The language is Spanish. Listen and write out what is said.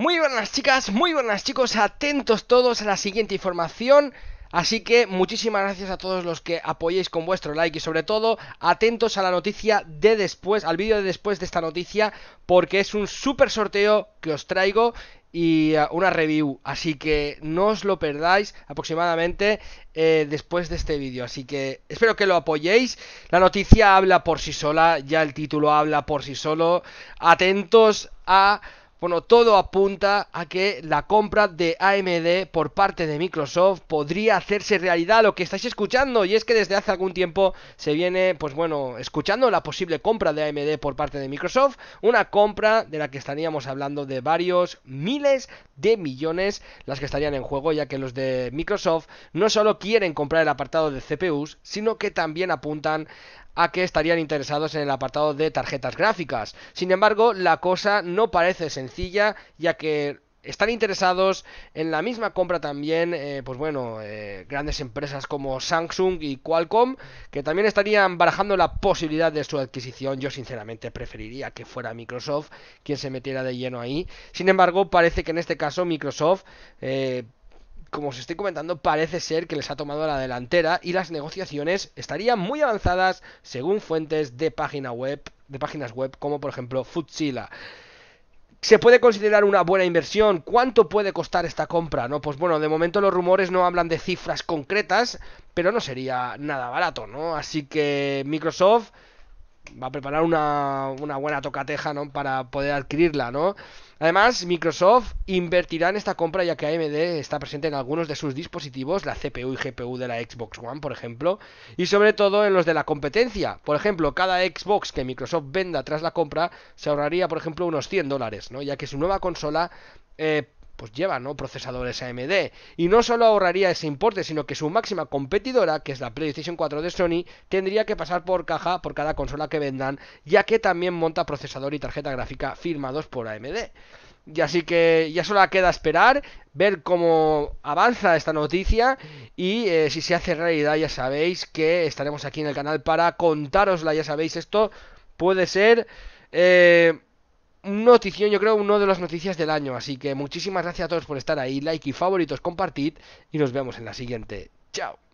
Muy buenas chicas, muy buenas chicos, atentos todos a la siguiente información. Así que muchísimas gracias a todos los que apoyéis con vuestro like y sobre todo atentos a la noticia de después, al vídeo de después de esta noticia, porque es un super sorteo que os traigo y eh, una review, así que no os lo perdáis aproximadamente eh, después de este vídeo, así que espero que lo apoyéis, la noticia habla por sí sola, ya el título habla por sí solo, atentos a bueno, todo apunta a que la compra de AMD por parte de Microsoft podría hacerse realidad lo que estáis escuchando y es que desde hace algún tiempo se viene, pues bueno, escuchando la posible compra de AMD por parte de Microsoft, una compra de la que estaríamos hablando de varios miles de millones las que estarían en juego ya que los de Microsoft no solo quieren comprar el apartado de CPUs, sino que también apuntan a que estarían interesados en el apartado de tarjetas gráficas. Sin embargo, la cosa no parece sencilla, ya que están interesados en la misma compra también, eh, pues bueno, eh, grandes empresas como Samsung y Qualcomm, que también estarían barajando la posibilidad de su adquisición. Yo sinceramente preferiría que fuera Microsoft quien se metiera de lleno ahí. Sin embargo, parece que en este caso Microsoft eh, como os estoy comentando, parece ser que les ha tomado la delantera y las negociaciones estarían muy avanzadas según fuentes de página web, de páginas web como por ejemplo Futsila. ¿Se puede considerar una buena inversión? ¿Cuánto puede costar esta compra? No, pues bueno, de momento los rumores no hablan de cifras concretas, pero no sería nada barato, ¿no? Así que Microsoft va a preparar una, buena tocateja ¿no? para poder adquirirla, ¿no? Además, Microsoft invertirá en esta compra ya que AMD está presente en algunos de sus dispositivos, la CPU y GPU de la Xbox One, por ejemplo, y sobre todo en los de la competencia. Por ejemplo, cada Xbox que Microsoft venda tras la compra se ahorraría, por ejemplo, unos 100 dólares, ¿no? Ya que su nueva consola eh, pues lleva, ¿no? Procesadores AMD. Y no solo ahorraría ese importe, sino que su máxima competidora, que es la PlayStation 4 de Sony, tendría que pasar por caja por cada consola que vendan, ya que también monta procesador y tarjeta gráfica firmados por AMD. Y así que ya solo queda esperar, ver cómo avanza esta noticia y eh, si se hace realidad ya sabéis que estaremos aquí en el canal para contarosla, ya sabéis, esto puede ser... Eh, notición, yo creo, una de las noticias del año. Así que muchísimas gracias a todos por estar ahí, like y favoritos, compartid y nos vemos en la siguiente. Chao.